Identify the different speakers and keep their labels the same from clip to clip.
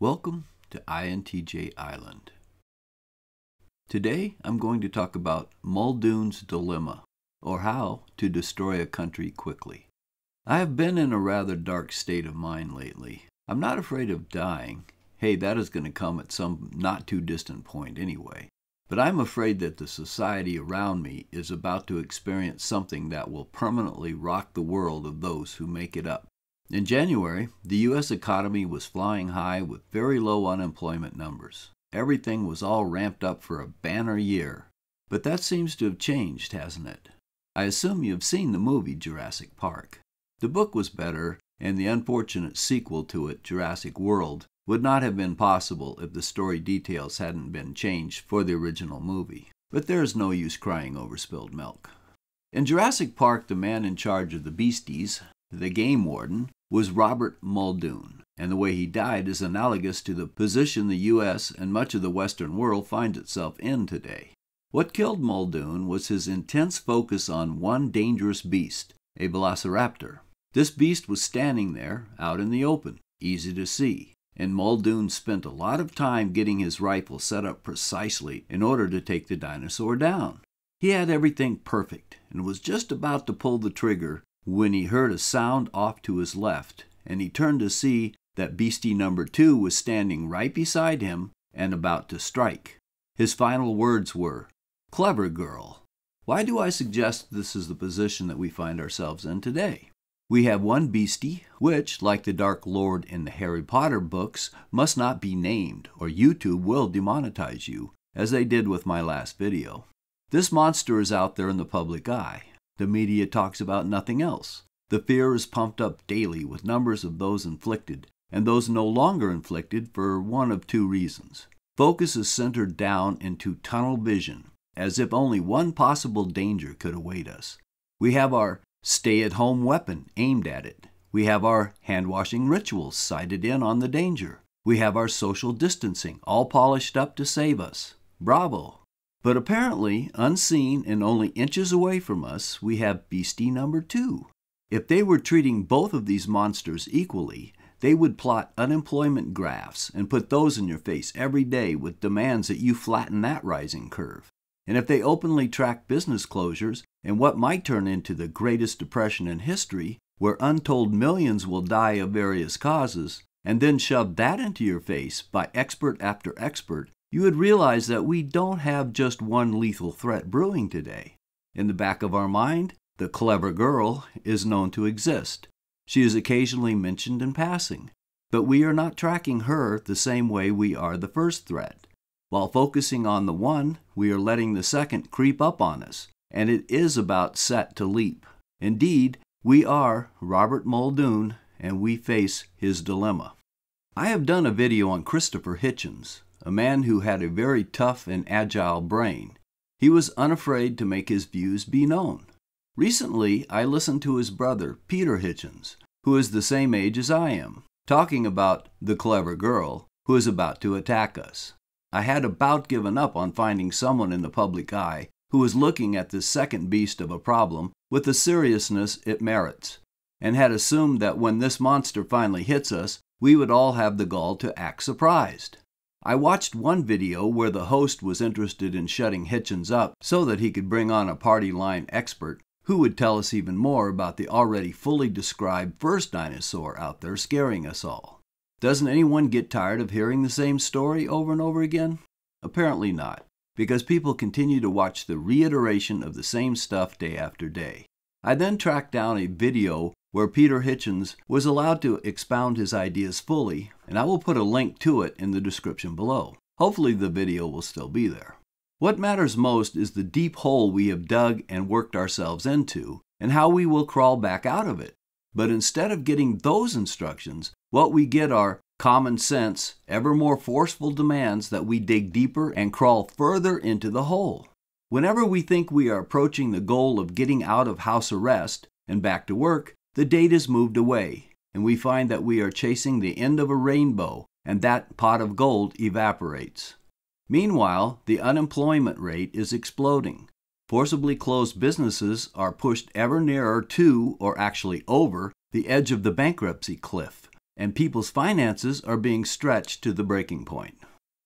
Speaker 1: Welcome to INTJ Island. Today I'm going to talk about Muldoon's Dilemma, or how to destroy a country quickly. I have been in a rather dark state of mind lately. I'm not afraid of dying. Hey, that is going to come at some not too distant point anyway. But I'm afraid that the society around me is about to experience something that will permanently rock the world of those who make it up. In January, the U.S. economy was flying high with very low unemployment numbers. Everything was all ramped up for a banner year. But that seems to have changed, hasn't it? I assume you have seen the movie Jurassic Park. The book was better, and the unfortunate sequel to it, Jurassic World, would not have been possible if the story details hadn't been changed for the original movie. But there is no use crying over spilled milk. In Jurassic Park, the man in charge of the beasties, the game warden, was Robert Muldoon, and the way he died is analogous to the position the U.S. and much of the Western world finds itself in today. What killed Muldoon was his intense focus on one dangerous beast, a velociraptor. This beast was standing there, out in the open, easy to see, and Muldoon spent a lot of time getting his rifle set up precisely in order to take the dinosaur down. He had everything perfect and was just about to pull the trigger when he heard a sound off to his left, and he turned to see that beastie number two was standing right beside him and about to strike. His final words were, Clever girl. Why do I suggest this is the position that we find ourselves in today? We have one beastie, which, like the Dark Lord in the Harry Potter books, must not be named, or YouTube will demonetize you, as they did with my last video. This monster is out there in the public eye, the media talks about nothing else. The fear is pumped up daily with numbers of those inflicted and those no longer inflicted for one of two reasons. Focus is centered down into tunnel vision, as if only one possible danger could await us. We have our stay at home weapon aimed at it. We have our hand washing rituals sighted in on the danger. We have our social distancing all polished up to save us. Bravo! But apparently, unseen and only inches away from us, we have beastie number two. If they were treating both of these monsters equally, they would plot unemployment graphs and put those in your face every day with demands that you flatten that rising curve. And if they openly track business closures and what might turn into the greatest depression in history, where untold millions will die of various causes, and then shove that into your face by expert after expert, you would realize that we don't have just one lethal threat brewing today. In the back of our mind, the clever girl is known to exist. She is occasionally mentioned in passing, but we are not tracking her the same way we are the first threat. While focusing on the one, we are letting the second creep up on us, and it is about set to leap. Indeed, we are Robert Muldoon, and we face his dilemma. I have done a video on Christopher Hitchens, a man who had a very tough and agile brain. He was unafraid to make his views be known. Recently, I listened to his brother, Peter Hitchens, who is the same age as I am, talking about the clever girl who is about to attack us. I had about given up on finding someone in the public eye who was looking at this second beast of a problem with the seriousness it merits, and had assumed that when this monster finally hits us, we would all have the gall to act surprised. I watched one video where the host was interested in shutting Hitchens up so that he could bring on a party line expert who would tell us even more about the already fully described first dinosaur out there scaring us all. Doesn't anyone get tired of hearing the same story over and over again? Apparently not, because people continue to watch the reiteration of the same stuff day after day. I then tracked down a video where Peter Hitchens was allowed to expound his ideas fully, and I will put a link to it in the description below. Hopefully the video will still be there. What matters most is the deep hole we have dug and worked ourselves into, and how we will crawl back out of it. But instead of getting those instructions, what we get are common sense, ever more forceful demands that we dig deeper and crawl further into the hole. Whenever we think we are approaching the goal of getting out of house arrest and back to work, the date is moved away, and we find that we are chasing the end of a rainbow, and that pot of gold evaporates. Meanwhile, the unemployment rate is exploding. Forcibly closed businesses are pushed ever nearer to, or actually over, the edge of the bankruptcy cliff, and people's finances are being stretched to the breaking point.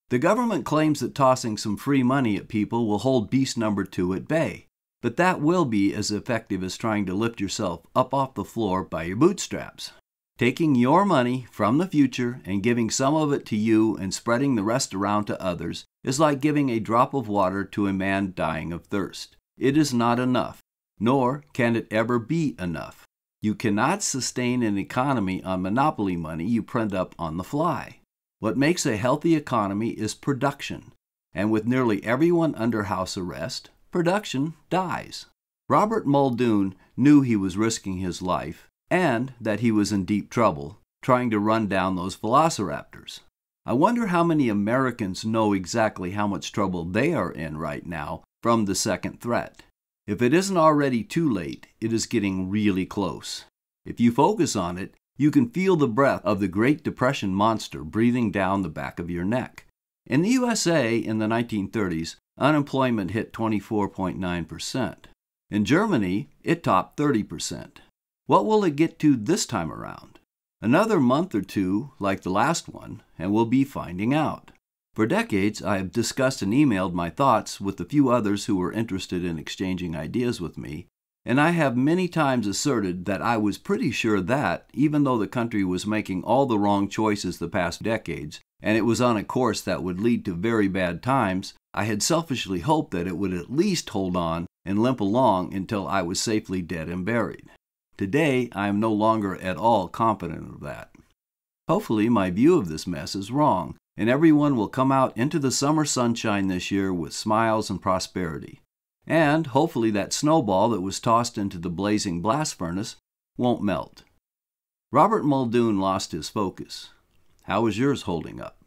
Speaker 1: The government claims that tossing some free money at people will hold beast number two at bay but that will be as effective as trying to lift yourself up off the floor by your bootstraps. Taking your money from the future and giving some of it to you and spreading the rest around to others is like giving a drop of water to a man dying of thirst. It is not enough, nor can it ever be enough. You cannot sustain an economy on monopoly money you print up on the fly. What makes a healthy economy is production, and with nearly everyone under house arrest, production dies. Robert Muldoon knew he was risking his life and that he was in deep trouble trying to run down those velociraptors. I wonder how many Americans know exactly how much trouble they are in right now from the second threat. If it isn't already too late, it is getting really close. If you focus on it, you can feel the breath of the Great Depression monster breathing down the back of your neck. In the USA in the 1930s, Unemployment hit 24.9%. In Germany, it topped 30%. What will it get to this time around? Another month or two, like the last one, and we'll be finding out. For decades, I have discussed and emailed my thoughts with a few others who were interested in exchanging ideas with me, and I have many times asserted that I was pretty sure that, even though the country was making all the wrong choices the past decades, and it was on a course that would lead to very bad times, I had selfishly hoped that it would at least hold on and limp along until I was safely dead and buried. Today, I am no longer at all confident of that. Hopefully, my view of this mess is wrong, and everyone will come out into the summer sunshine this year with smiles and prosperity. And hopefully, that snowball that was tossed into the blazing blast furnace won't melt. Robert Muldoon lost his focus. How is yours holding up?